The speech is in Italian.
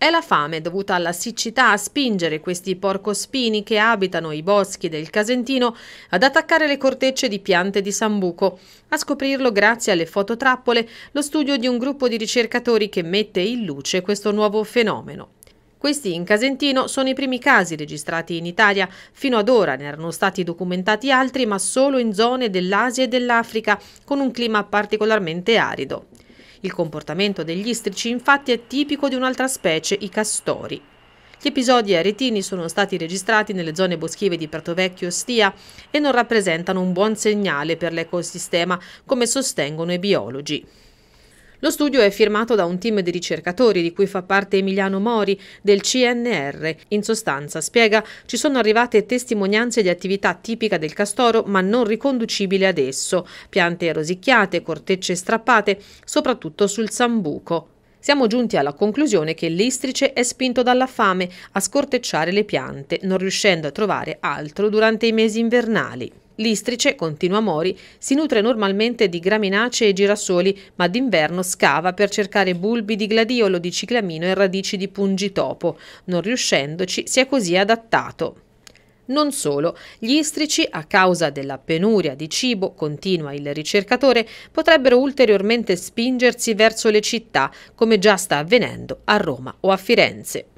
È la fame dovuta alla siccità a spingere questi porcospini che abitano i boschi del Casentino ad attaccare le cortecce di piante di Sambuco. A scoprirlo grazie alle fototrappole lo studio di un gruppo di ricercatori che mette in luce questo nuovo fenomeno. Questi in Casentino sono i primi casi registrati in Italia, fino ad ora ne erano stati documentati altri ma solo in zone dell'Asia e dell'Africa con un clima particolarmente arido. Il comportamento degli istrici infatti è tipico di un'altra specie, i castori. Gli episodi aretini sono stati registrati nelle zone boschive di Pratovecchio e Stia e non rappresentano un buon segnale per l'ecosistema, come sostengono i biologi. Lo studio è firmato da un team di ricercatori di cui fa parte Emiliano Mori del CNR. In sostanza, spiega, ci sono arrivate testimonianze di attività tipica del castoro ma non riconducibile ad esso, piante rosicchiate, cortecce strappate, soprattutto sul sambuco. Siamo giunti alla conclusione che l'istrice è spinto dalla fame a scortecciare le piante, non riuscendo a trovare altro durante i mesi invernali. L'istrice, continua Mori, si nutre normalmente di graminacee e girasoli, ma d'inverno scava per cercare bulbi di gladiolo, di ciclamino e radici di pungitopo. Non riuscendoci, si è così adattato. Non solo, gli istrici, a causa della penuria di cibo, continua il ricercatore, potrebbero ulteriormente spingersi verso le città, come già sta avvenendo a Roma o a Firenze.